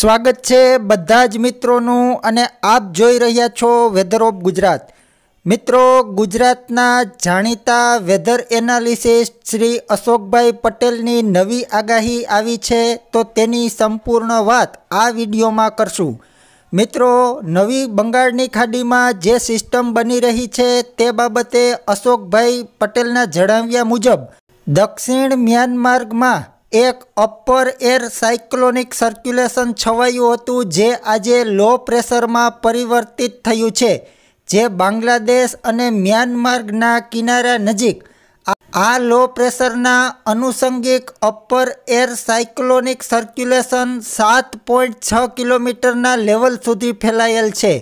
સ્વાગત છે બધા જ મિત્રોનું અને આપ જોઈ રહ્યા છો વેધર ઓફ ગુજરાત મિત્રો ગુજરાતના જાણીતા વેધર એનાલિસિસ્ટ શ્રી અશોકભાઈ પટેલની નવી આગાહી આવી છે તો તેની સંપૂર્ણ વાત આ વિડીયોમાં કરશું મિત્રો નવી બંગાળની ખાડીમાં જે સિસ્ટમ બની રહી છે તે બાબતે અશોકભાઈ પટેલના જણાવ્યા મુજબ દક્ષિણ મ્યાનમાર્ગમાં એક અપર એર સાયક્લોનિક સર્ક્યુલેશન છવાયું હતું જે આજે લો પ્રેશરમાં પરિવર્તિત થયું છે જે બાંગ્લાદેશ અને મ્યાનમારના કિનારા નજીક આ લો પ્રેશરના અનુષંગિક અપર એર સાયક્લોનિક સર્ક્યુલેશન સાત પોઈન્ટ છ કિલોમીટરના લેવલ સુધી ફેલાયેલ છે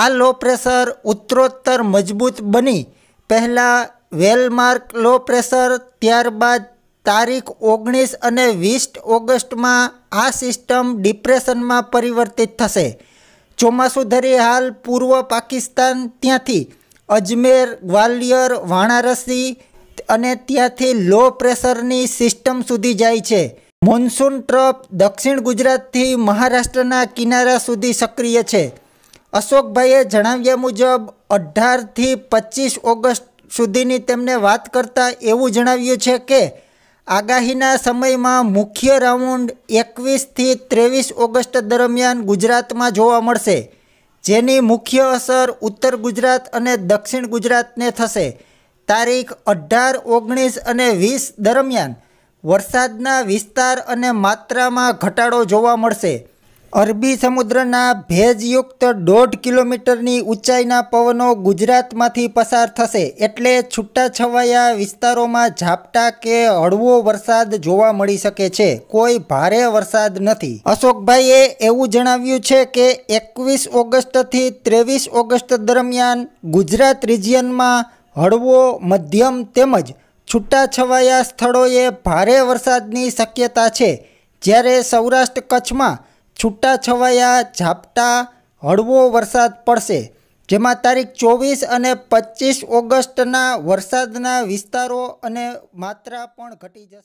આ લો પ્રેશર ઉત્તરોત્તર મજબૂત બની પહેલાં વેલમાર્ક લો પ્રેશર ત્યારબાદ તારીખ ઓગણીસ અને વીસ ઓગસ્ટમાં આ સિસ્ટમ ડિપ્રેશનમાં પરિવર્તિત થશે ચોમાસું ધરી હાલ પૂર્વ પાકિસ્તાન ત્યાંથી અજમેર ગ્વાલિયર વાણારસી અને ત્યાંથી લો પ્રેશરની સિસ્ટમ સુધી જાય છે મોન્સૂન ટ્રફ દક્ષિણ ગુજરાતથી મહારાષ્ટ્રના કિનારા સુધી સક્રિય છે અશોકભાઈએ જણાવ્યા મુજબ અઢારથી પચીસ ઓગસ્ટ સુધીની તેમને વાત કરતાં એવું જણાવ્યું છે કે આગાહીના સમયમાં મુખ્ય રાઉન્ડ એકવીસથી ત્રેવીસ ઓગસ્ટ દરમિયાન ગુજરાતમાં જોવા મળશે જેની મુખ્ય અસર ઉત્તર ગુજરાત અને દક્ષિણ ગુજરાતને થશે તારીખ અઢાર ઓગણીસ અને વીસ દરમિયાન વરસાદના વિસ્તાર અને માત્રામાં ઘટાડો જોવા મળશે અરબી સમુદ્રના ભેજયુક્ત દોઢ કિલોમીટરની ઊંચાઈના પવનો ગુજરાતમાંથી પસાર થશે એટલે છૂટાછવાયા વિસ્તારોમાં ઝાપટા કે હળવો વરસાદ જોવા મળી શકે છે કોઈ ભારે વરસાદ નથી અશોકભાઈએ એવું જણાવ્યું છે કે એકવીસ ઓગસ્ટથી ત્રેવીસ ઓગસ્ટ દરમિયાન ગુજરાત રિજિયનમાં હળવો મધ્યમ તેમજ છૂટાછવાયા સ્થળોએ ભારે વરસાદની શક્યતા છે જ્યારે સૌરાષ્ટ્ર કચ્છમાં છૂટાછવાયા ઝાપટા હળવો વરસાદ પડશે જેમાં તારીખ ચોવીસ અને પચીસ ઓગસ્ટના વરસાદના વિસ્તારો અને માત્રા પણ ઘટી જશે